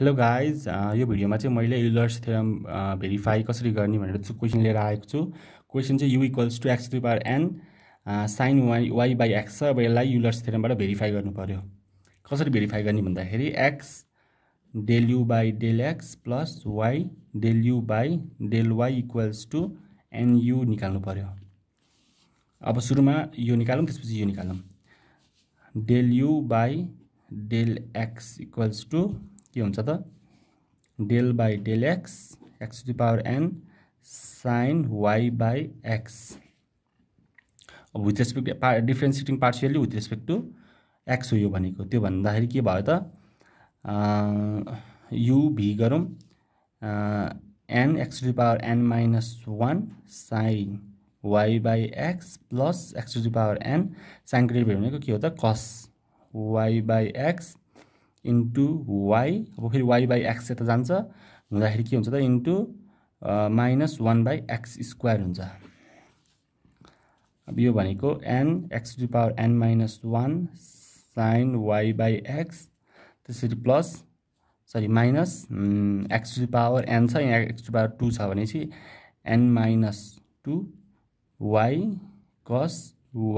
Hello guys यो भिडियोमा चाहिँ मैले युलर्स थ्योरम भेरिफाई कसरी गर्ने भनेर क्वेसन लिएर आएको छु क्वेसन चाहिँ u equals to x to power n sine y y by x छ अब यसलाई युलर्स थ्योरमबाट भेरिफाई गर्नु पऱ्यो कसरी भेरिफाई गर्ने भन्दाखेरि x del u by del x plus y del u by del y equals to n u निकाल्नु पऱ्यो अब सुरुमा यो निकालौँ त्यसपछि यो निकालौँ del u by del x equals to के हुन्छ त del by del x x to power n sine y by x with respect पा differentiating partially with respect to x हो यो भनेको त्यो भन्दाखेरि के भयो त यु भी गरौँ n x to power n minus one sine y by x plus x to power n sine भयो भनेको के हो त cos y by x into y अब फेरि वाइ बाई एक्स यता जान्छ हुँदाखेरि के हुन्छ त into minus one by x square हुन्छ अब यो भनेको n x to power n minus one sine y by x त्यसरी प्लस सरी minus x to power n छ यहाँ एक्स टु पावर टू छ भनेपछि n minus two y cos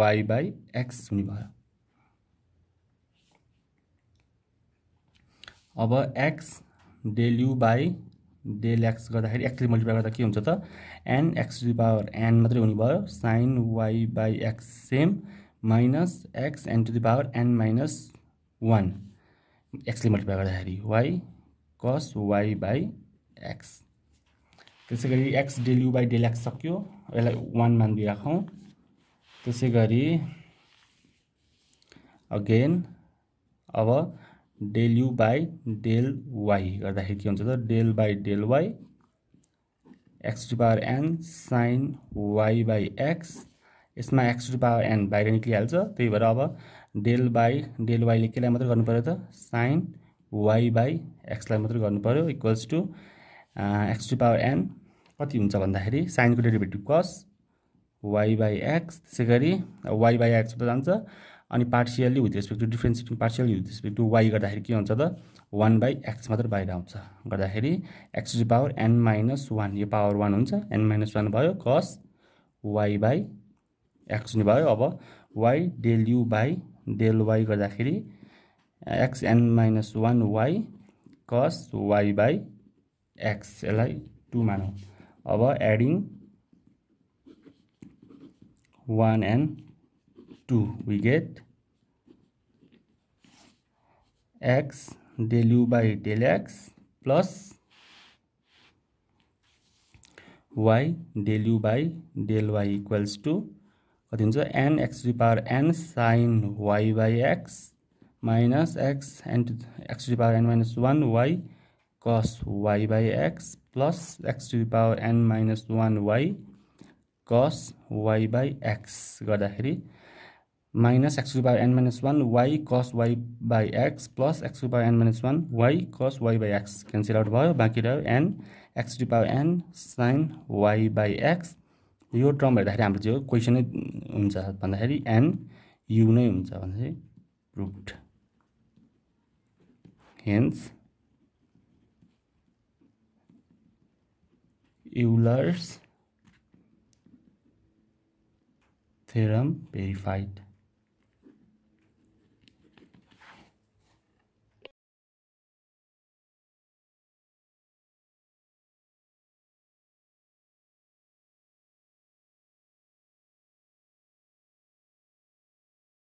y by x हुने भयो अब x del u by del x गर्दाखेरि एक्सले मल्टिप्लाई गर्दा के हुन्छ त n x to power an मात्रै हुने भयो sine y by x same minus x n to the power n minus one एक्सले मल्टिप्लाई गर्दाखेरि y cos y by x त्यसै गरी x del u by del x सक्यो यसलाई one मान त्यसै गरी अगेन अब del u by del y गर्दाखेरि के हुन्छ त del by del y x to power n sine y by x यसमा एक्स टु पावर एन बाहिर निक्लिहाल्छ त्यही भएर अब डेल बाई डेल वाईले केलाई मात्रै पऱ्यो त साइन वाई बाई एक्सलाई मात्रै गर्नुपऱ्यो equals to x to power n कति हुन्छ भन्दाखेरि साइनको derivative cos y by x त्यसै गरी वाई बाई एक्स त जान्छ अनि partially with respect to differentiate partially with respect to y गर्दाखेरि के हुन्छ त वान बाई एक्स मात्र बाहिर आउँछ गर्दाखेरि x to power n minus one यो पावर वान हुन्छ एन माइनस वान भयो कस वाइ बाई एक्स भयो अब y del u by del y गर्दाखेरि x n minus one y cos y by x यसलाई टु मानौँ अब adding one and two we get x del u by del x plus y del u by del y equals to कति n x to power n sine y by x minus x n to x to power n minus one y cos y by x plus x to power n minus one y cos y by x minus x to power n minus one y cos y by x plus x to power n minus one y cos y by x cancel out भयो बाकी रहो n x to power n sine y by x यो term हेर्दाखेरि हम चाहिँ होता खेल an you नहीं हुन्छ भने हेन्स यूलर्स थेरम verified.